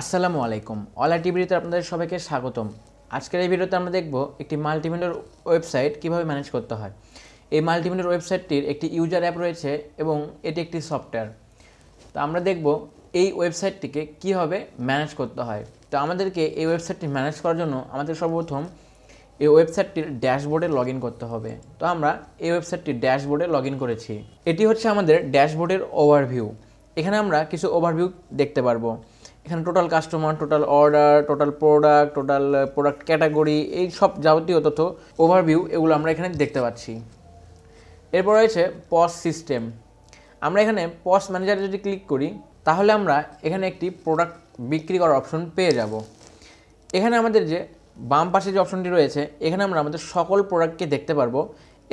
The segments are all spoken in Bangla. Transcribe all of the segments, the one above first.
আসসালামু আলাইকুম অলা টিভিতে আপনাদের সবাইকে স্বাগতম আজকের এই ভিডিওতে আমরা দেখব একটি মাল্টিমিডিয়ার ওয়েবসাইট কিভাবে ম্যানেজ করতে হয় এই মাল্টিমিডিয়ার ওয়েবসাইটটির একটি ইউজার অ্যাপ রয়েছে এবং এটি একটি সফটওয়্যার তো আমরা দেখব এই ওয়েবসাইটটিকে কীভাবে ম্যানেজ করতে হয় তো আমাদেরকে এই ওয়েবসাইটটি ম্যানেজ করার জন্য আমাদের সর্বপ্রথম এই ওয়েবসাইটটির ড্যাশবোর্ডে লগ করতে হবে তো আমরা এই ওয়েবসাইটটির ড্যাশবোর্ডে লগ করেছি এটি হচ্ছে আমাদের ড্যাশবোর্ডের ওভারভিউ এখানে আমরা কিছু ওভারভিউ দেখতে পারবো এখানে total customer total order total product total product category এই সব যাবতীয় তথ্য ওভারভিউ এগুলো আমরা এখানে দেখতে পাচ্ছি এরপর রয়েছে পস সিস্টেম আমরা এখানে পস ম্যানেজারে যদি ক্লিক করি তাহলে আমরা এখানে একটি প্রোডাক্ট বিক্রি করার অপশন পেয়ে যাব এখানে আমাদের যে বাম পাশে যে অপশনটি রয়েছে এখানে আমরা আমাদের সকল প্রোডাক্টকে দেখতে পারবো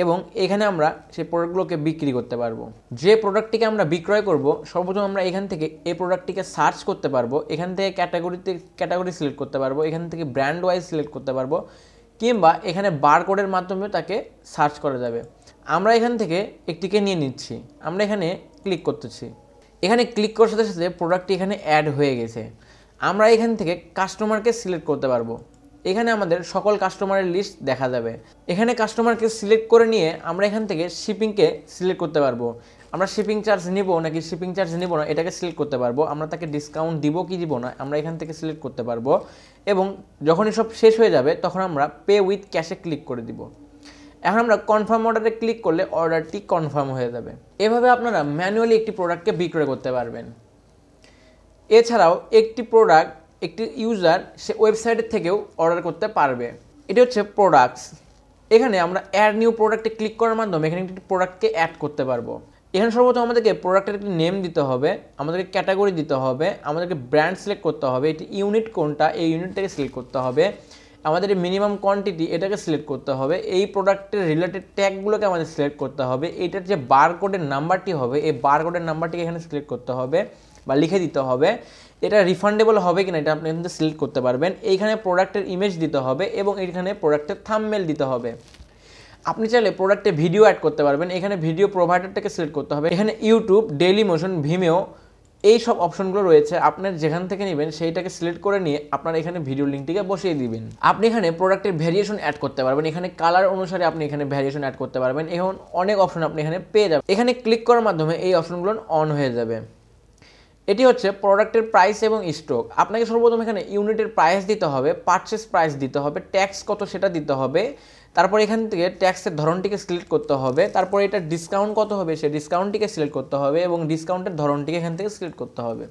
এবং এখানে আমরা সেই প্রোডাক্টগুলোকে বিক্রি করতে পারবো যে প্রোডাক্টটিকে আমরা বিক্রয় করব সর্বপ্রথম আমরা এখান থেকে এই প্রোডাক্টটিকে সার্চ করতে পারবো এখান থেকে ক্যাটাগরিতে ক্যাটাগরি সিলেক্ট করতে পারবো এখান থেকে ব্র্যান্ড ওয়াইজ সিলেক্ট করতে পারবো কিংবা এখানে বারকোডের মাধ্যমে তাকে সার্চ করা যাবে আমরা এখান থেকে একটিকে নিয়ে নিচ্ছি আমরা এখানে ক্লিক করতেছি এখানে ক্লিক করার সাথে সাথে প্রোডাক্টটি এখানে অ্যাড হয়ে গেছে আমরা এখান থেকে কাস্টমারকে সিলেক্ট করতে পারবো এখানে আমাদের সকল কাস্টমারের লিস্ট দেখা যাবে এখানে কাস্টমারকে সিলেক্ট করে নিয়ে আমরা এখান থেকে শিপিংকে সিলেক্ট করতে পারবো আমরা শিপিং চার্জ নিব নাকি শিপিং চার্জ নিব না এটাকে সিলেক্ট করতে পারবো আমরা তাকে ডিসকাউন্ট দিব কি দিব না আমরা এখান থেকে সিলেক্ট করতে পারবো এবং যখন এসব শেষ হয়ে যাবে তখন আমরা পে উইথ ক্যাশে ক্লিক করে দিব এখন আমরা কনফার্ম অর্ডারে ক্লিক করলে অর্ডারটি কনফার্ম হয়ে যাবে এভাবে আপনারা ম্যানুয়ালি একটি প্রোডাক্টকে বিক্রয় করতে পারবেন এছাড়াও একটি প্রোডাক্ট একটি ইউজার সে ওয়েবসাইটের থেকেও অর্ডার করতে পারবে এটি হচ্ছে প্রোডাক্টস এখানে আমরা অ্যাড নিউ প্রোডাক্টে ক্লিক করার মাধ্যমে এখানে একটি প্রোডাক্টকে অ্যাড করতে পারবো এখানে সর্বপ্রথম আমাদেরকে প্রোডাক্টের একটি নেম দিতে হবে আমাদেরকে ক্যাটাগরি দিতে হবে আমাদেরকে ব্র্যান্ড সিলেক্ট করতে হবে এটি ইউনিট কোনটা এই ইউনিটটাকে সিলেক্ট করতে হবে আমাদের মিনিমাম কোয়ান্টিটি এটাকে সিলেক্ট করতে হবে এই প্রোডাক্টের রিলেটেড ট্যাগগুলোকে আমাদের সিলেক্ট করতে হবে এটার যে বার কোডের নাম্বারটি হবে এই বার কোডের নাম্বারটিকে এখানে সিলেক্ট করতে হবে বা লিখে দিতে হবে এটা রিফান্ডেবল হবে কিনা এটা আপনি কিন্তু সিলেক্ট করতে পারবেন এইখানে প্রোডাক্টের ইমেজ দিতে হবে এবং এখানে প্রোডাক্টের থামমেল দিতে হবে আপনি চাইলে প্রোডাক্টে ভিডিও অ্যাড করতে পারবেন এখানে ভিডিও প্রোভাইডারটাকে সিলেক্ট করতে হবে এখানে ইউটিউব ডেইলি মোশন ভিমেও এই সব অপশনগুলো রয়েছে আপনার যেখান থেকে নেবেন সেইটাকে সিলেক্ট করে নিয়ে আপনার এখানে ভিডিও লিঙ্কটিকে বসিয়ে দিবেন আপনি এখানে প্রোডাক্টের ভ্যারিয়েশন অ্যাড করতে পারবেন এখানে কালার অনুসারে আপনি এখানে ভ্যারিয়েশন অ্যাড করতে পারবেন এখন অনেক অপশন আপনি এখানে পেয়ে যাবেন এখানে ক্লিক করার মাধ্যমে এই অপশনগুলো অন হয়ে যাবে এটি হচ্ছে প্রোডাক্টের প্রাইস এবং স্টক আপনাকে সর্বপ্রথম এখানে ইউনিটের প্রাইস দিতে হবে পারচেস প্রাইস দিতে হবে ট্যাক্স কত সেটা দিতে হবে তারপর এখান থেকে ট্যাক্সের ধরনটিকে সিলেক্ট করতে হবে তারপর এটা ডিসকাউন্ট কত হবে সে ডিসকাউন্টটিকে সিলেক্ট করতে হবে এবং ডিসকাউন্টের ধরনটিকে এখান থেকে সিলেক্ট করতে হবে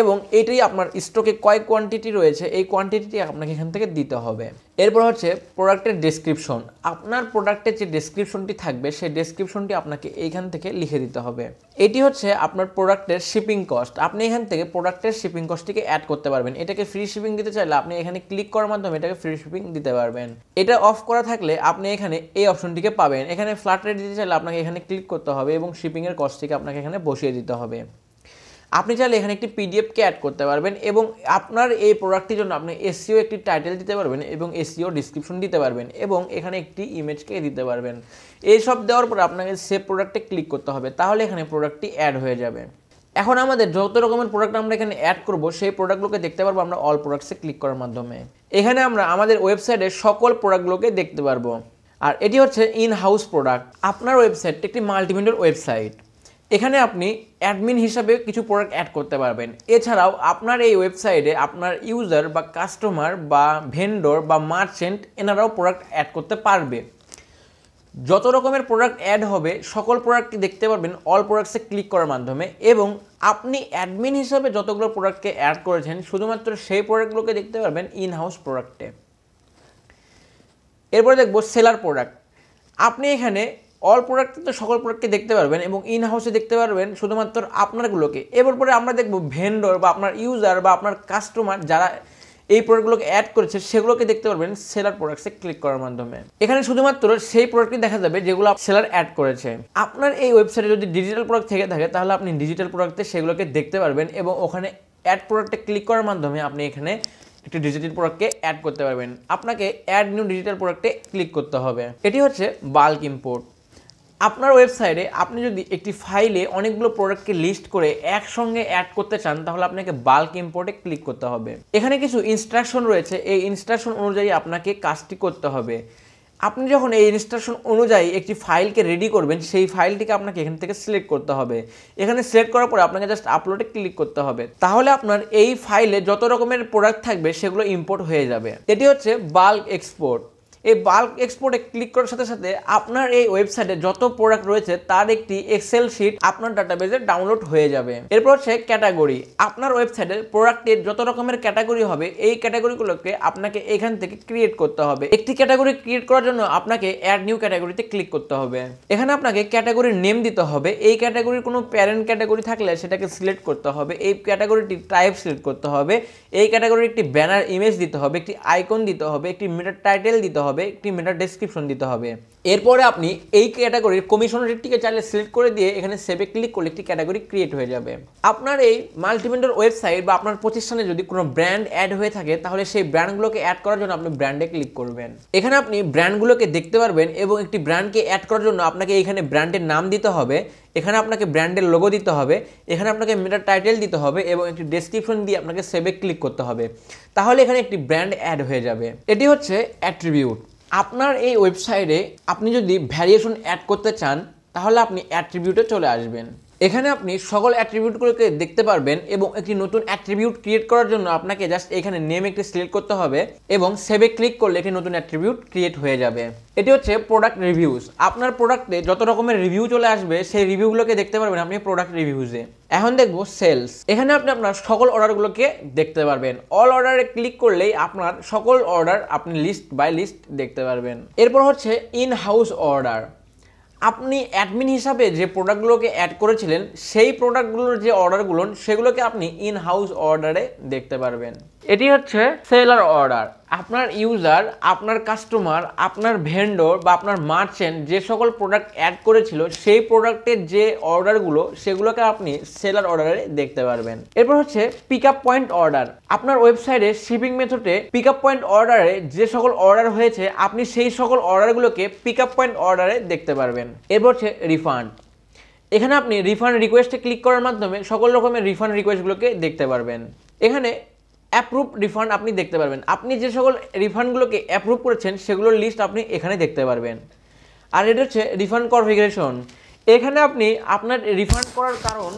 এবং এটাই আপনার স্টকে কয় কোয়ান্টিটি রয়েছে এই কোয়ান্টিটিটি আপনাকে এখান থেকে দিতে হবে এরপর হচ্ছে প্রোডাক্টের ডেসক্রিপশন আপনার প্রোডাক্টের যে ডেসক্রিপশনটি থাকবে সেই ডেসক্রিপশনটি আপনাকে এইখান থেকে লিখে দিতে হবে এটি হচ্ছে আপনার প্রোডাক্টের শিপিং কস্ট আপনি এখান থেকে প্রোডাক্টের শিপিং কস্টটিকে অ্যাড করতে পারবেন এটাকে ফ্রি শিপিং দিতে চাইলে আপনি এখানে ক্লিক করার মাধ্যমে এটাকে ফ্রি শিপিং দিতে পারবেন এটা অফ করা থাকলে আপনি এখানে এই অপশনটিকে পাবেন এখানে ফ্ল্যাট রেট দিতে চাইলে আপনাকে এখানে ক্লিক করতে হবে এবং শিপিংয়ের কস্টটিকে আপনাকে এখানে বসিয়ে দিতে হবে আপনি চাইলে এখানে একটি পিডিএফকে অ্যাড করতে পারবেন এবং আপনার এই প্রোডাক্টটির জন্য আপনি এসিও e একটি টাইটেল দিতে পারবেন এবং এসিও ডিসক্রিপশন e দিতে পারবেন এবং এখানে একটি ইমেজকে দিতে পারবেন এইসব দেওয়ার পর আপনাকে সেভ প্রোডাক্টে ক্লিক করতে হবে তাহলে এখানে প্রোডাক্টটি অ্যাড হয়ে যাবে এখন আমাদের যত রকমের প্রোডাক্ট আমরা এখানে অ্যাড করব সেই প্রোডাক্টগুলোকে দেখতে পারবো আমরা অল প্রোডাক্টসে ক্লিক করার মাধ্যমে এখানে আমরা আমাদের ওয়েবসাইটে সকল প্রোডাক্টগুলোকে দেখতে পারবো আর এটি হচ্ছে ইন হাউস প্রোডাক্ট আপনার ওয়েবসাইটটি একটি মাল্টিমিডিয়ার ওয়েবসাইট এখানে আপনি অ্যাডমিন হিসাবে কিছু প্রোডাক্ট অ্যাড করতে পারবেন এছাড়াও আপনার এই ওয়েবসাইটে আপনার ইউজার বা কাস্টমার বা ভেন্ডর বা মার্চেন্ট এনারাও প্রোডাক্ট অ্যাড করতে পারবে যত রকমের প্রোডাক্ট অ্যাড হবে সকল প্রোডাক্টকে দেখতে পারবেন অল প্রোডাক্টসে ক্লিক করার মাধ্যমে এবং আপনি অ্যাডমিন হিসাবে যতগুলো প্রোডাক্টকে অ্যাড করেছেন শুধুমাত্র সেই প্রোডাক্টগুলোকে দেখতে পারবেন ইন হাউস প্রোডাক্টে এরপরে দেখবো সেলার প্রোডাক্ট আপনি এখানে অল প্রোডাক্টে তো সকল প্রোডাক্টকে দেখতে পারবেন এবং ইন হাউসে দেখতে পারবেন শুধুমাত্র আপনারগুলোকে এবার পরে আমরা দেখব ভেন্ডর বা আপনার ইউজার বা আপনার কাস্টমার যারা এই প্রোডাক্টগুলোকে অ্যাড করেছে সেগুলোকে দেখতে পারবেন সেলার প্রোডাক্টসে ক্লিক করার মাধ্যমে এখানে শুধুমাত্র সেই প্রোডাক্টটি দেখা যাবে যেগুলো সেলার অ্যাড করেছে আপনার এই ওয়েবসাইটে যদি ডিজিটাল প্রোডাক্ট থেকে থাকে তাহলে আপনি ডিজিটাল প্রোডাক্টে সেগুলোকে দেখতে পারবেন এবং ওখানে অ্যাড প্রোডাক্টে ক্লিক করার মাধ্যমে আপনি এখানে একটি ডিজিটাল প্রোডাক্টকে অ্যাড করতে পারবেন আপনাকে অ্যাড নিউ ডিজিটাল প্রোডাক্টে ক্লিক করতে হবে এটি হচ্ছে বাল্ক ইম্পোর্ট আপনার ওয়েবসাইটে আপনি যদি একটি ফাইলে অনেকগুলো প্রোডাক্টকে লিস্ট করে একসঙ্গে অ্যাড করতে চান তাহলে আপনাকে বাল্ক ইম্পোর্টে ক্লিক করতে হবে এখানে কিছু ইনস্ট্রাকশন রয়েছে এই ইনস্ট্রাকশন অনুযায়ী আপনাকে কাজটি করতে হবে আপনি যখন এই ইনস্ট্রাকশন অনুযায়ী একটি ফাইলকে রেডি করবেন সেই ফাইলটিকে আপনাকে এখান থেকে সিলেক্ট করতে হবে এখানে সিলেক্ট করার পরে আপনাকে জাস্ট আপলোডে ক্লিক করতে হবে তাহলে আপনার এই ফাইলে যত রকমের প্রোডাক্ট থাকবে সেগুলো ইম্পোর্ট হয়ে যাবে এটি হচ্ছে বাল্ক এক্সপোর্ট এই বাল্ক এক্সপোর্টে ক্লিক করার সাথে সাথে আপনার এই ওয়েবসাইটে যত প্রোডাক্ট রয়েছে তার একটি এক্সেল শিট আপনার ডাটাবেজে ডাউনলোড হয়ে যাবে এরপর হচ্ছে ক্যাটাগরি আপনার ওয়েবসাইটে প্রোডাক্টের যত রকমের ক্যাটাগরি হবে এই ক্যাটাগরিগুলোকে আপনাকে এখান থেকে ক্রিয়েট করতে হবে একটি ক্যাটাগরি ক্রিয়েট করার জন্য আপনাকে অ্যাড নিউ ক্যাটাগরিতে ক্লিক করতে হবে এখানে আপনাকে ক্যাটাগরির নেম দিতে হবে এই ক্যাটাগরির কোনো প্যারেন্ট ক্যাটাগরি থাকলে সেটাকে সিলেক্ট করতে হবে এই ক্যাটাগরিটি টাইপ সিলেক্ট করতে হবে এই ক্যাটাগরির একটি ব্যানার ইমেজ দিতে হবে একটি আইকন দিতে হবে একটি মিটার টাইটেল দিতে হবে হবে একটি মেটা ডেসক্রিপশন দিতে হবে এরপরে আপনি এই ক্যাটাগরির রেটটিকে চাইলে সিলেক্ট করে দিয়ে এখানে সেভে ক্লিক করলে একটি ক্যাটাগরি ক্রিয়েট হয়ে যাবে আপনার এই মাল্টিভেন্ডার ওয়েবসাইট বা আপনার প্রতিষ্ঠানে যদি কোনো ব্র্যান্ড অ্যাড হয়ে থাকে তাহলে সেই ব্র্যান্ডগুলোকে অ্যাড করার জন্য আপনি ব্র্যান্ডে ক্লিক করবেন এখানে আপনি ব্র্যান্ডগুলোকে দেখতে পারবেন এবং একটি ব্র্যান্ডকে অ্যাড করার জন্য আপনাকে এখানে ব্র্যান্ডের নাম দিতে হবে এখানে আপনাকে ব্র্যান্ডের লোগো দিতে হবে এখানে আপনাকে মেটার টাইটেল দিতে হবে এবং একটি ডেসক্রিপশন দিয়ে আপনাকে সেভে ক্লিক করতে হবে তাহলে এখানে একটি ব্র্যান্ড অ্যাড হয়ে যাবে এটি হচ্ছে অ্যাট্রিবিউট আপনার এই ওয়েবসাইটে আপনি যদি ভ্যারিয়েশন অ্যাড করতে চান তাহলে আপনি অ্যাট্রিবিউটে চলে আসবেন এখানে আপনি সকল অ্যাট্রিবিউটগুলোকে দেখতে পারবেন এবং একটি নতুন অ্যাট্রিবিউট ক্রিয়েট করার জন্য আপনাকে জাস্ট এখানে নেম একটি সিলেক্ট করতে হবে এবং সেভে ক্লিক করলে একটি নতুন অ্যাট্রিবিউট ক্রিয়েট হয়ে যাবে এটি হচ্ছে প্রোডাক্ট রিভিউজ আপনার প্রোডাক্টে যত রকমের রিভিউ চলে আসবে সেই রিভিউগুলোকে দেখতে পারবেন আপনি প্রোডাক্ট রিভিউজে এখন দেখবো সেলস এখানে আপনি আপনার সকল অর্ডারগুলোকে দেখতে পারবেন অল অর্ডারে ক্লিক করলেই আপনার সকল অর্ডার আপনি লিস্ট বাই লিস্ট দেখতে পারবেন এরপর হচ্ছে ইন হাউস অর্ডার আপনি অ্যাডমিন হিসাবে যে প্রোডাক্টগুলোকে অ্যাড করেছিলেন সেই প্রোডাক্টগুলোর যে অর্ডারগুলো সেগুলোকে আপনি ইন হাউস অর্ডারে দেখতে পারবেন এটি হচ্ছে সেলার অর্ডার আপনার ইউজার আপনার কাস্টমার আপনার ভেন্ডর বা আপনার মার্চেন্ট যে সকল প্রোডাক্ট অ্যাড করেছিল সেই প্রোডাক্টের যে অর্ডারগুলো সেগুলোকে আপনি সেলার অর্ডারে দেখতে পারবেন এরপর হচ্ছে পিক আপ পয়েন্ট অর্ডার আপনার ওয়েবসাইটে শিপিং মেথডে পিক আপ পয়েন্ট অর্ডারে যে সকল অর্ডার হয়েছে আপনি সেই সকল অর্ডারগুলোকে পিক আপ পয়েন্ট অর্ডারে দেখতে পারবেন এরপর হচ্ছে রিফান্ড এখানে আপনি রিফান্ড রিকোয়েস্টে ক্লিক করার মাধ্যমে সকল রকমের রিফান্ড রিকোয়েস্টগুলোকে দেখতে পারবেন এখানে অ্যাপ্রুভ রিফান্ড আপনি দেখতে পারবেন আপনি যে সকল রিফান্ডগুলোকে অ্যাপ্রুভ করেছেন সেগুলোর লিস্ট আপনি এখানে দেখতে পারবেন আর এটা হচ্ছে রিফান্ড কনফিগারেশন এখানে আপনি আপনার রিফান্ড করার কারণ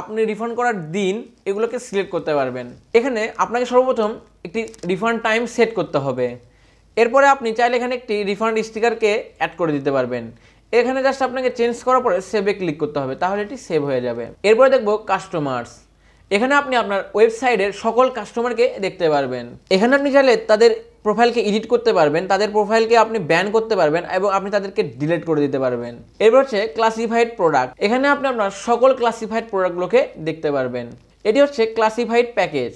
আপনি রিফান্ড করার দিন এগুলোকে সিলেক্ট করতে পারবেন এখানে আপনাকে সর্বপ্রথম একটি রিফান্ড টাইম সেট করতে হবে এরপরে আপনি চাইলে এখানে একটি রিফান্ড স্টিকারকে অ্যাড করে দিতে পারবেন এখানে জাস্ট আপনাকে চেঞ্জ করার পরে সেভে ক্লিক করতে হবে তাহলে এটি সেভ হয়ে যাবে এরপরে দেখব কাস্টমার্স এখানে আপনি আপনার ওয়েবসাইটের সকল কাস্টমারকে দেখতে পারবেন এখানে আপনি চাইলে তাদের প্রোফাইলকে এডিট করতে পারবেন তাদের প্রোফাইলকে আপনি ব্যান করতে পারবেন এবং আপনি তাদেরকে ডিলিট করে দিতে পারবেন এরপর হচ্ছে ক্লাসিফাইড প্রোডাক্ট এখানে আপনি আপনার সকল ক্লাসিফাইড প্রোডাক্টগুলোকে দেখতে পারবেন এটি হচ্ছে ক্লাসিফাইড প্যাকেজ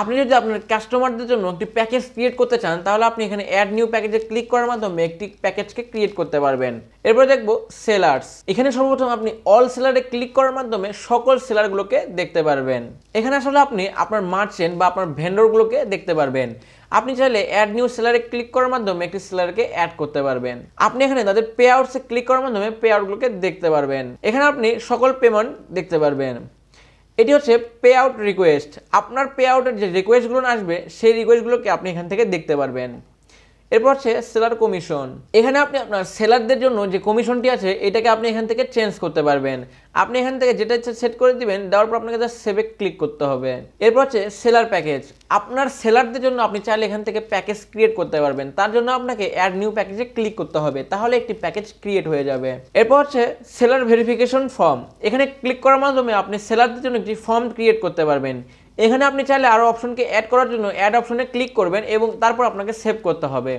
আপনি যদি আপনার কাস্টমারদের জন্য একটি প্যাকেজ ক্রিয়েট করতে চান তাহলে আপনি এখানে অ্যাড নিউ প্যাকেজে ক্লিক করার মাধ্যমে একটি প্যাকেজকে ক্রিয়েট করতে পারবেন এরপরে দেখব সেলার্স এখানে সর্বপ্রথম আপনি অল সেলারে ক্লিক করার মাধ্যমে সকল সেলারগুলোকে দেখতে পারবেন এখানে আসলে আপনি আপনার মার্চেন্ট বা আপনার ভেন্ডরগুলোকে দেখতে পারবেন আপনি চাইলে অ্যাড নিউ সেলারে ক্লিক করার মাধ্যমে একটি সেলারকে অ্যাড করতে পারবেন আপনি এখানে তাদের পে আউটসে ক্লিক করার মাধ্যমে পে আউটগুলোকে দেখতে পারবেন এখানে আপনি সকল পেমেন্ট দেখতে পারবেন এটি হচ্ছে পে আউট রিকোয়েস্ট আপনার পে আউটের যে রিকোয়েস্টগুলো আসবে সেই রিকোয়েস্টগুলোকে আপনি এখান থেকে দেখতে পারবেন এরপর আছে সেলার কমিশন এখানে আপনি আপনার সেলারদের জন্য যে কমিশনটি আছে এটাকে আপনি এখান থেকে চেঞ্জ করতে পারবেন আপনি এখান থেকে যেটা ইচ্ছে সেট করে দিবেন দেওয়ার পর আপনাকে জাস্ট সেভে ক্লিক করতে হবে এরপর হচ্ছে সেলার প্যাকেজ আপনার সেলারদের জন্য আপনি চাইলে এখান থেকে প্যাকেজ ক্রিয়েট করতে পারবেন তার জন্য আপনাকে অ্যাড নিউ প্যাকেজে ক্লিক করতে হবে তাহলে একটি প্যাকেজ ক্রিয়েট হয়ে যাবে এরপর হচ্ছে সেলার ভেরিফিকেশন ফর্ম এখানে ক্লিক করার মাধ্যমে আপনি সেলারদের জন্য একটি ফর্ম ক্রিয়েট করতে পারবেন এখানে আপনি চাইলে আরও অপশনকে অ্যাড করার জন্য অ্যাড অপশনে ক্লিক করবেন এবং তারপর আপনাকে সেভ করতে হবে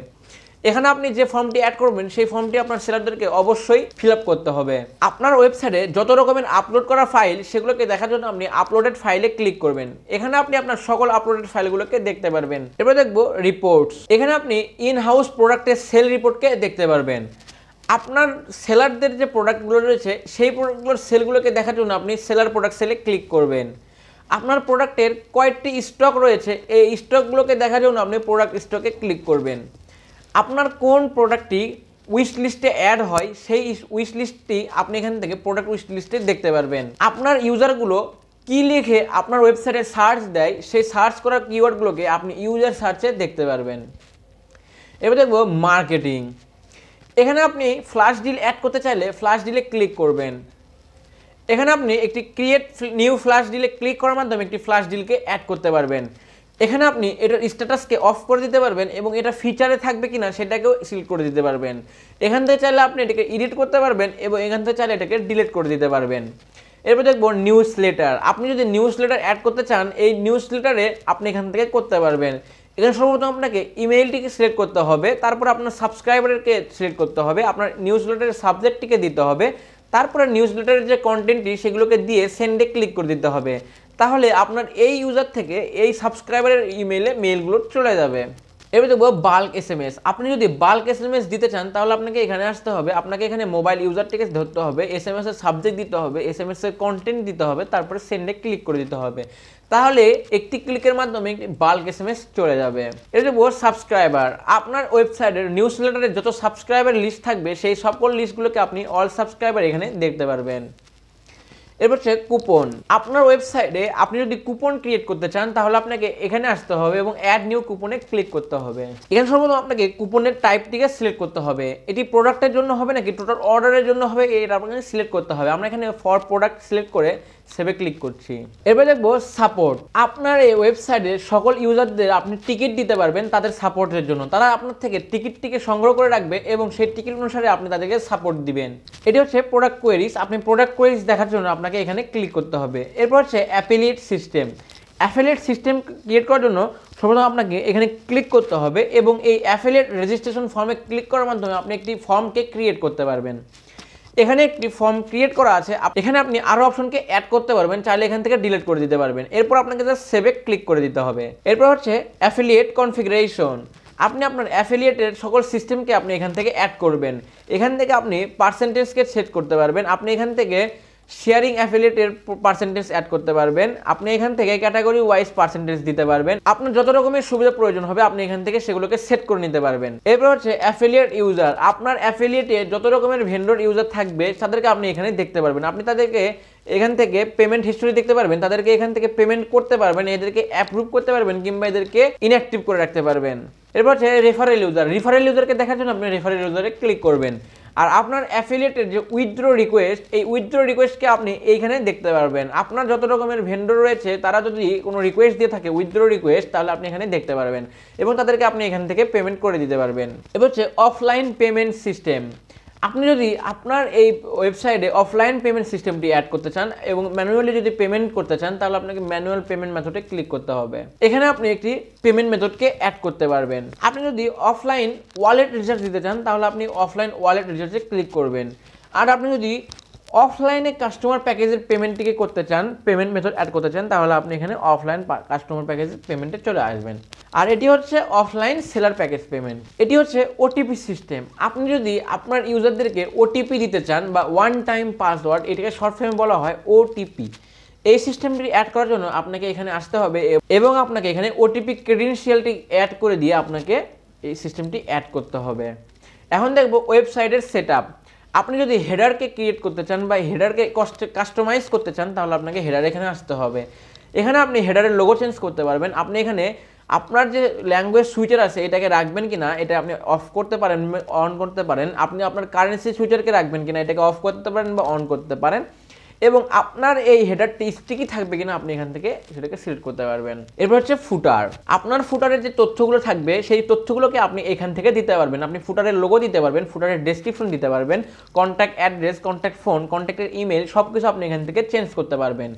এখানে আপনি যে ফর্মটি অ্যাড করবেন সেই ফর্মটি আপনার সেলারদেরকে অবশ্যই ফিল করতে হবে আপনার ওয়েবসাইটে যত রকমের আপলোড করা ফাইল সেগুলোকে দেখার জন্য আপনি আপলোডেড ফাইলে ক্লিক করবেন এখানে আপনি আপনার সকল আপলোডেড ফাইলগুলোকে দেখতে পারবেন এবার দেখবো রিপোর্টস এখানে আপনি ইন হাউস প্রোডাক্টের সেল রিপোর্টকে দেখতে পারবেন আপনার সেলারদের যে প্রোডাক্টগুলো রয়েছে সেই প্রোডাক্টগুলোর সেলগুলোকে দেখার জন্য আপনি সেলার প্রোডাক্ট সেলে ক্লিক করবেন আপনার প্রোডাক্টের কয়েকটি স্টক রয়েছে এই স্টকগুলোকে দেখার জন্য আপনি প্রোডাক্ট স্টকে ক্লিক করবেন আপনার কোন প্রোডাক্টটি উইশ লিস্টে অ্যাড হয় সেই উইশ লিস্টটি আপনি এখান থেকে প্রোডাক্ট উইশ লিস্টে দেখতে পারবেন আপনার ইউজারগুলো কি লিখে আপনার ওয়েবসাইটে সার্চ দেয় সেই সার্চ করার কিওয়ার্ডগুলোকে আপনি ইউজার সার্চে দেখতে পারবেন এবার দেখব মার্কেটিং এখানে আপনি ফ্লাশ ডিল অ্যাড করতে চাইলে ফ্লাশ ডিলে ক্লিক করবেন এখানে আপনি একটি ক্রিয়েট নিউ ফ্ল্যাশ ডিলে ক্লিক করার মাধ্যমে একটি ফ্ল্যাশ ডিলকে অ্যাড করতে পারবেন এখানে আপনি এটার স্ট্যাটাসকে অফ করে দিতে পারবেন এবং এটা ফিচারে থাকবে কিনা সেটাকেও সিলেক্ট করে দিতে পারবেন এখান থেকে চাইলে আপনি এটাকে এডিট করতে পারবেন এবং এখান থেকে চাইলে এটাকে ডিলিট করে দিতে পারবেন এরপর দেখবো নিউজ লেটার আপনি যদি নিউজ লেটার অ্যাড করতে চান এই নিউজ লেটারে আপনি এখান থেকে করতে পারবেন এখানে সর্বপ্রথম আপনাকে ইমেইলটিকে সিলেক্ট করতে হবে তারপর আপনার সাবস্ক্রাইবারকে সিলেক্ট করতে হবে আপনার নিউজ লেটারের সাবজেক্টটিকে দিতে হবে তারপরে নিউজ লেটারের যে কন্টেন্টটি সেগুলোকে দিয়ে সেন্ডে ক্লিক করে দিতে হবে তাহলে আপনার এই ইউজার থেকে এই সাবস্ক্রাইবারের ইমেলে মেলগুলো চলে যাবে এবার দেখবো বাল্ক এস এম এস আপনি যদি বাল্ক এস এম এস দিতে চান তাহলে আপনাকে এখানে আসতে হবে আপনাকে এখানে মোবাইল ইউজারটিকে ধরতে হবে এস এম এস এর সাবজেক্ট দিতে হবে এস এম এস এর কন্টেন্ট দিতে হবে তারপরে সেন্ডে ক্লিক করে দিতে হবে তাহলে একটি ক্লিকের মাধ্যমে একটি বাল্ক এস এম এস চলে যাবে এটা বহু সাবস্ক্রাইবার আপনার ওয়েবসাইটের নিউজ লেটারের যত সাবস্ক্রাইবার লিস্ট থাকবে সেই সকল লিস্টগুলোকে আপনি অল সাবস্ক্রাইবার এখানে দেখতে পারবেন এরপর হচ্ছে কুপন আপনার ওয়েবসাইটে আপনি যদি কুপন ক্রিয়েট করতে চান তাহলে আপনাকে এখানে আসতে হবে এবং অ্যাড নিউ কুপনে ক্লিক করতে হবে এখানে সর্বপ্রথম আপনাকে কুপনের টাইপটিকে সিলেক্ট করতে হবে এটি প্রোডাক্টের জন্য হবে নাকি টোটাল অর্ডারের জন্য হবে এটা আপনাকে সিলেক্ট করতে হবে আমরা এখানে ফর প্রোডাক্ট সিলেক্ট করে সেভে ক্লিক করছি এরপর দেখবো সাপোর্ট আপনার এই ওয়েবসাইটে সকল ইউজারদের আপনি টিকিট দিতে পারবেন তাদের সাপোর্টের জন্য তারা আপনার থেকে টিকিটটিকে সংগ্রহ করে রাখবে এবং সেই টিকিট অনুসারে আপনি তাদেরকে সাপোর্ট দিবেন এটি হচ্ছে প্রোডাক্ট কোয়েরিজ আপনি প্রোডাক্ট কোয়েরিজ দেখার জন্য আপনাকে এখানে ক্লিক করতে হবে এরপর হচ্ছে affiliate system affiliate system create করার জন্য সর্বপ্রথম আপনাকে এখানে ক্লিক করতে হবে এবং এই অ্যাফিলিয়েট রেজিস্ট্রেশন ফর্মে ক্লিক করার মাধ্যমে আপনি একটি ফর্মকে ক্রিয়েট করতে পারবেন এখানে একটি ফর্ম ক্রিয়েট করা আছে এখানে আপনি আরও অপশনকে অ্যাড করতে পারবেন চাইলে এখান থেকে ডিলিট করে দিতে পারবেন এরপর আপনাকে জাস্ট সেভে ক্লিক করে দিতে হবে এরপর হচ্ছে অ্যাফিলিয়েট কনফিগারেশন আপনি আপনার অ্যাফিলিয়েটের সকল সিস্টেমকে আপনি এখান থেকে অ্যাড করবেন এখান থেকে আপনি পার্সেন্টেজকে সেট করতে পারবেন আপনি এখান থেকে শেয়ারিং অ্যাফিলিয়েটের পার্সেন্টেজ অ্যাড করতে পারবেন আপনি এখান থেকে ক্যাটাগরি ওয়াইজ পার্সেন্টেজ দিতে পারবেন আপনার যত রকমের সুবিধা প্রয়োজন হবে আপনি এখান থেকে সেগুলোকে সেট করে নিতে পারবেন এরপর হচ্ছে অ্যাফিলিয়েট ইউজার আপনার অ্যাফিলিয়েটে যত রকমের ভেন্ডর ইউজার থাকবে তাদেরকে আপনি এখানে দেখতে পারবেন আপনি তাদেরকে এখান থেকে পেমেন্ট হিস্টোরি দেখতে পারবেন তাদেরকে এখান থেকে পেমেন্ট করতে পারবেন এদেরকে অ্যাপ্রুভ করতে পারবেন কিংবা এদেরকে ইনঅ্যাক্টিভ করে রাখতে পারবেন এরপর হচ্ছে রেফারেল ইউজার রেফারেল ইউজারকে দেখার জন্য আপনি রেফারেল ইউজারে ক্লিক করবেন আর আপনার অ্যাফিলিয়েটের যে উইথড্র রিকোয়েস্ট এই উইথড্র রিকোয়েস্টকে আপনি এইখানে দেখতে পারবেন আপনার যত রকমের ভেন্ডর রয়েছে তারা যদি কোনো রিকোয়েস্ট দিয়ে থাকে উইথড্র রিকোয়েস্ট তাহলে আপনি এখানে দেখতে পারবেন এবং তাদেরকে আপনি এখান থেকে পেমেন্ট করে দিতে পারবেন এবার হচ্ছে অফলাইন পেমেন্ট সিস্টেম আপনি যদি আপনার এই ওয়েবসাইটে অফলাইন পেমেন্ট সিস্টেমটি অ্যাড করতে চান এবং ম্যানুয়ালি যদি পেমেন্ট করতে চান তাহলে আপনাকে ম্যানুয়াল পেমেন্ট মেথডে ক্লিক করতে হবে এখানে আপনি একটি পেমেন্ট মেথডকে অ্যাড করতে পারবেন আপনি যদি অফলাইন ওয়ালেট রিচার্জ দিতে চান তাহলে আপনি অফলাইন ওয়ালেট রিচার্জে ক্লিক করবেন আর আপনি যদি অফলাইনে কাস্টমার প্যাকেজের পেমেন্টটিকে করতে চান পেমেন্ট মেথড অ্যাড করতে চান তাহলে আপনি এখানে অফলাইন কাস্টমার প্যাকেজের পেমেন্টে চলে আসবেন আর এটি হচ্ছে অফলাইন সেলার প্যাকেজ পেমেন্ট এটি হচ্ছে ওটিপি সিস্টেম আপনি যদি আপনার ইউজারদেরকে ওটিপি দিতে চান বা ওয়ান টাইম পাসওয়ার্ড এটাকে শর্ট ফর্মে বলা হয় ওটিপি এই সিস্টেমটি অ্যাড করার জন্য আপনাকে এখানে আসতে হবে এবং আপনাকে এখানে ওটিপি ক্রেডেন্সিয়ালটি অ্যাড করে দিয়ে আপনাকে এই সিস্টেমটি অ্যাড করতে হবে এখন দেখব ওয়েবসাইটের সেট আপ আপনি যদি হেডারকে ক্রিয়েট করতে চান বা হেডারকে কাস্টমাইজ করতে চান তাহলে আপনাকে হেডার এখানে আসতে হবে এখানে আপনি হেডারের লোগো চেঞ্জ করতে পারবেন আপনি এখানে আপনার যে ল্যাঙ্গুয়েজ সুইচার আছে এটাকে রাখবেন কি না এটা আপনি অফ করতে পারেন অন করতে পারেন আপনি আপনার কারেন্সি সুইচারকে রাখবেন কি না এটাকে অফ করতে পারেন বা অন করতে পারেন এবং আপনার এই হেডারটি স্টিকি থাকবে কিনা আপনি এখান থেকে সেটাকে সিলেক্ট করতে পারবেন এরপর হচ্ছে ফুটার আপনার ফুটারের যে তথ্যগুলো থাকবে সেই তথ্যগুলোকে আপনি এখান থেকে দিতে পারবেন আপনি ফুটারের লোগো দিতে পারবেন ফুটারের ডেসক্রিপশন দিতে পারবেন কন্ট্যাক্ট অ্যাড্রেস কন্ট্যাক্ট ফোন কন্ট্যাক্টের ইমেল সব কিছু আপনি এখান থেকে চেঞ্জ করতে পারবেন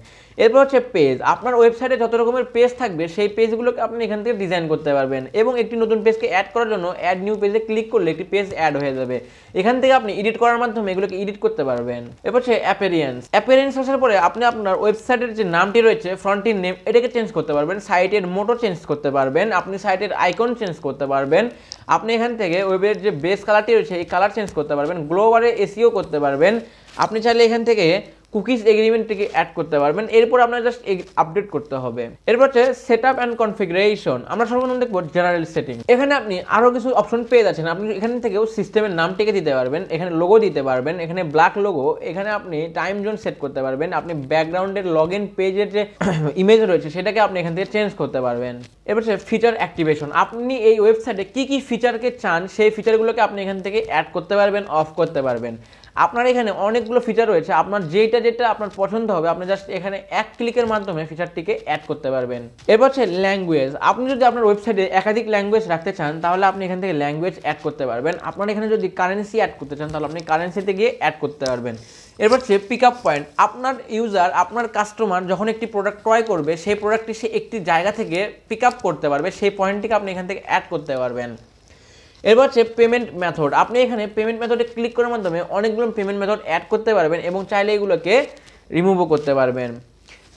এরপর হচ্ছে পেজ আপনার ওয়েবসাইটে যত রকমের পেজ থাকবে সেই পেজগুলোকে আপনি এখান থেকে ডিজাইন করতে পারবেন এবং একটি নতুন পেজকে অ্যাড করার জন্য অ্যাড নিউ পেজে ক্লিক করলে একটি পেজ অ্যাড হয়ে যাবে এখান থেকে আপনি এডিট করার মাধ্যমে এগুলোকে এডিট করতে পারবেন এরপর হচ্ছে অ্যাপেরিয়েন্স অ্যাপেরিয়েন্স আসার পরে আপনি আপনার ওয়েবসাইটের যে নামটি রয়েছে ফ্রন্টের নেম এটাকে চেঞ্জ করতে পারবেন সাইটের মোটো চেঞ্জ করতে পারবেন আপনি সাইটের আইকন চেঞ্জ করতে পারবেন আপনি এখান থেকে ওয়েবের যে বেস কালারটি রয়েছে এই কালার চেঞ্জ করতে পারবেন গ্লোবারে এসিও করতে পারবেন আপনি চাইলে এখান থেকে কুকিজ এগ্রিমেন্টটিকে অ্যাড করতে পারবেন এরপর আপনার জাস্ট আপডেট করতে হবে এরপর হচ্ছে সেট আপ অ্যান্ড কনফিগারেশন আমরা সর্বপ্রথম দেখবো জেনারেল সেটিং এখানে আপনি আরও কিছু অপশন পেয়ে যাচ্ছেন আপনি এখান থেকেও সিস্টেমের নামটিকে দিতে পারবেন এখানে লোগো দিতে পারবেন এখানে ব্ল্যাক লোগো এখানে আপনি টাইম জোন সেট করতে পারবেন আপনি ব্যাকগ্রাউন্ডের লগ ইন পেজের যে ইমেজ রয়েছে সেটাকে আপনি এখান থেকে চেঞ্জ করতে পারবেন এবার হচ্ছে ফিচার অ্যাক্টিভেশন আপনি এই ওয়েবসাইটে কি কি ফিচারকে চান সেই ফিচারগুলোকে আপনি এখান থেকে অ্যাড করতে পারবেন অফ করতে পারবেন আপনার এখানে অনেকগুলো ফিচার রয়েছে আপনার যেটা যেটা যেটা আপনার পছন্দ হবে আপনি জাস্ট এখানে এক ক্লিকের মাধ্যমে ফিচারটিকে অ্যাড করতে পারবেন এরপর হচ্ছে ল্যাঙ্গুয়েজ আপনি যদি আপনার ওয়েবসাইটে একাধিক ল্যাঙ্গুয়েজ রাখতে চান তাহলে আপনি এখান থেকে ল্যাঙ্গুয়েজ অ্যাড করতে পারবেন আপনার এখানে যদি কারেন্সি অ্যাড করতে চান তাহলে আপনি কারেন্সিতে গিয়ে অ্যাড করতে পারবেন এরপর হচ্ছে পিক আপ পয়েন্ট আপনার ইউজার আপনার কাস্টমার যখন একটি প্রোডাক্ট ক্রয় করবে সেই প্রোডাক্টটি সে একটি জায়গা থেকে পিক আপ করতে পারবে সেই পয়েন্টটিকে আপনি এখান থেকে অ্যাড করতে পারবেন এরপর হচ্ছে পেমেন্ট মেথড আপনি এখানে পেমেন্ট মেথডে ক্লিক করার মাধ্যমে অনেকগুলো পেমেন্ট মেথড অ্যাড করতে পারবেন এবং চাইলে এগুলোকে রিমুভও করতে পারবেন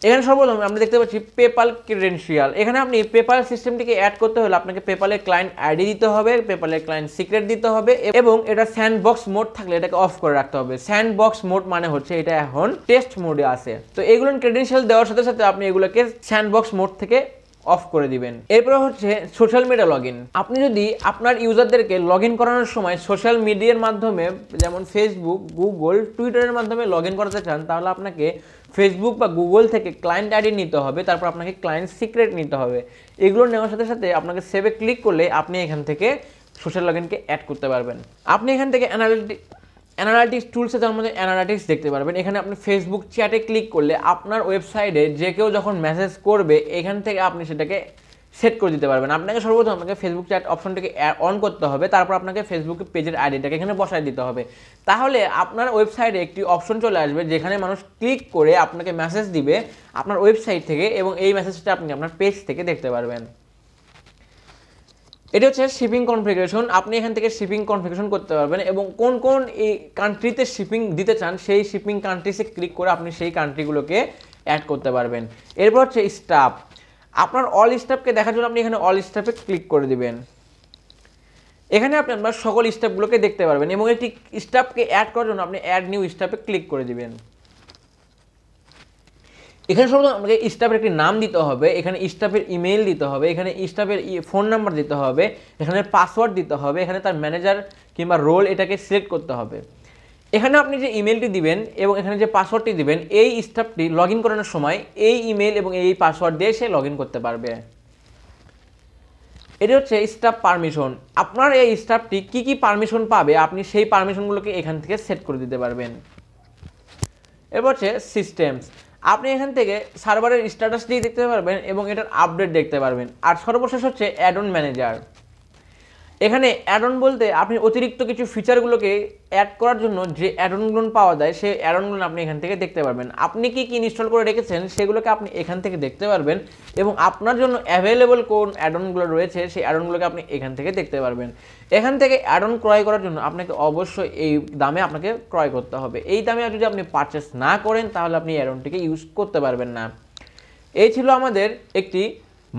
এখানে সর্বপ্রথম আমরা দেখতে পাচ্ছি পেপাল ক্রেডেন্সিয়াল এখানে আপনি পেপাল সিস্টেমটিকে অ্যাড করতে হলে আপনাকে পেপালের ক্লায়েন্ট আইডি দিতে হবে পেপালের ক্লায়েন্ট সিক্রেট দিতে হবে এবং এটা স্যান্ড বক্স মোড থাকলে এটাকে অফ করে রাখতে হবে স্যান্ড বক্স মোড মানে হচ্ছে এটা এখন টেস্ট মোডে আছে তো এগুলো ক্রেডেন্সিয়াল দেওয়ার সাথে সাথে আপনি এগুলোকে স্যান্ড বক্স মোড থেকে অফ করে দিবেন এরপর হচ্ছে সোশ্যাল মিডিয়া লগ আপনি যদি আপনার ইউজারদেরকে লগ করানোর সময় সোশ্যাল মিডিয়ার মাধ্যমে যেমন ফেসবুক গুগল টুইটারের মাধ্যমে লগ করাতে চান তাহলে আপনাকে ফেসবুক বা গুগল থেকে ক্লায়েন্ট আইডি নিতে হবে তারপর আপনাকে ক্লায়েন্ট সিক্রেট নিতে হবে এগুলো নেওয়ার সাথে সাথে আপনাকে সেভে ক্লিক করলে আপনি এখান থেকে সোশ্যাল লগ ইনকে অ্যাড করতে পারবেন আপনি এখান থেকে অ্যানালিটি অ্যানালাইটিক্স টুলসে তার মধ্যে অ্যানালাইটিক্স দেখতে পারবেন এখানে আপনি ফেসবুক চ্যাটে ক্লিক করলে আপনার ওয়েবসাইটে যে কেউ যখন মেসেজ করবে এখান থেকে আপনি সেটাকে সেট করে দিতে পারবেন আপনাকে সর্বপ্রথম আপনাকে ফেসবুক চ্যাট অপশনটাকে অন করতে হবে তারপর আপনাকে ফেসবুক পেজের আইডিটাকে এখানে বসায় দিতে হবে তাহলে আপনার ওয়েবসাইটে একটি অপশন চলে আসবে যেখানে মানুষ ক্লিক করে আপনাকে মেসেজ দিবে আপনার ওয়েবসাইট থেকে এবং এই মেসেজটা আপনি আপনার পেজ থেকে দেখতে পারবেন এটি হচ্ছে শিপিং কনফিগারেশন আপনি এখান থেকে শিপিং কনফিগারেশন করতে পারবেন এবং কোন কোন এই কান্ট্রিতে শিপিং দিতে চান সেই শিপিং কান্ট্রিসে ক্লিক করে আপনি সেই কান্ট্রিগুলোকে অ্যাড করতে পারবেন এরপর হচ্ছে স্টাফ আপনার অল স্টাফকে দেখার জন্য আপনি এখানে অল স্টাফে ক্লিক করে দিবেন এখানে আপনি আপনার সকল স্টাফগুলোকে দেখতে পারবেন এবং একটি স্টাফকে অ্যাড করার জন্য আপনি অ্যাড নিউ স্টাফে ক্লিক করে দিবেন এখানে সর্বদা আমাকে স্টাফের একটি নাম দিতে হবে এখানে স্টাফের ইমেল দিতে হবে এখানে স্টাফের ফোন নাম্বার দিতে হবে এখানে পাসওয়ার্ড দিতে হবে এখানে তার ম্যানেজার কিংবা রোল এটাকে সিলেক্ট করতে হবে এখানে আপনি যে ইমেলটি দিবেন এবং এখানে যে পাসওয়ার্ডটি দিবেন এই স্টাফটি লগ করানোর সময় এই ইমেল এবং এই পাসওয়ার্ড দিয়ে সে লগ করতে পারবে এটি হচ্ছে স্টাফ পারমিশন আপনার এই স্টাফটি কি কি পারমিশন পাবে আপনি সেই পারমিশনগুলোকে এখান থেকে সেট করে দিতে পারবেন এরপর হচ্ছে সিস্টেমস আপনি এখান থেকে সার্ভারের স্ট্যাটাস দিয়ে দেখতে পারবেন এবং এটার আপডেট দেখতে পারবেন আর সর্বশেষ হচ্ছে অ্যাডন ম্যানেজার এখানে অ্যাডন বলতে আপনি অতিরিক্ত কিছু ফিচারগুলোকে অ্যাড করার জন্য যে অ্যাডনগুলো পাওয়া যায় সেই অ্যাডনগুলো আপনি এখান থেকে দেখতে পারবেন আপনি কি কি ইনস্টল করে রেখেছেন সেগুলোকে আপনি এখান থেকে দেখতে পারবেন এবং আপনার জন্য অ্যাভেলেবল কোন অ্যাডনগুলো রয়েছে সেই অ্যাডনগুলোকে আপনি এখান থেকে দেখতে পারবেন এখান থেকে অ্যাডন ক্রয় করার জন্য আপনাকে অবশ্যই এই দামে আপনাকে ক্রয় করতে হবে এই দামে যদি আপনি পারচেস না করেন তাহলে আপনি অ্যাডনটিকে ইউজ করতে পারবেন না এই ছিল আমাদের একটি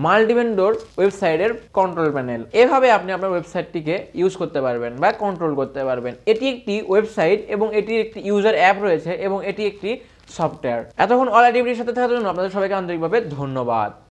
মাল্টিভেন্ডোর ওয়েবসাইটের কন্ট্রোল প্যানেল এভাবে আপনি আপনার ওয়েবসাইটটিকে ইউজ করতে পারবেন বা কন্ট্রোল করতে পারবেন এটি একটি ওয়েবসাইট এবং এটি একটি ইউজার অ্যাপ রয়েছে এবং এটি একটি সফটওয়্যার এতক্ষণ অল অ্যাক্টিভিটির সাথে থাকার জন্য আপনাদের সবাইকে আন্তরিকভাবে ধন্যবাদ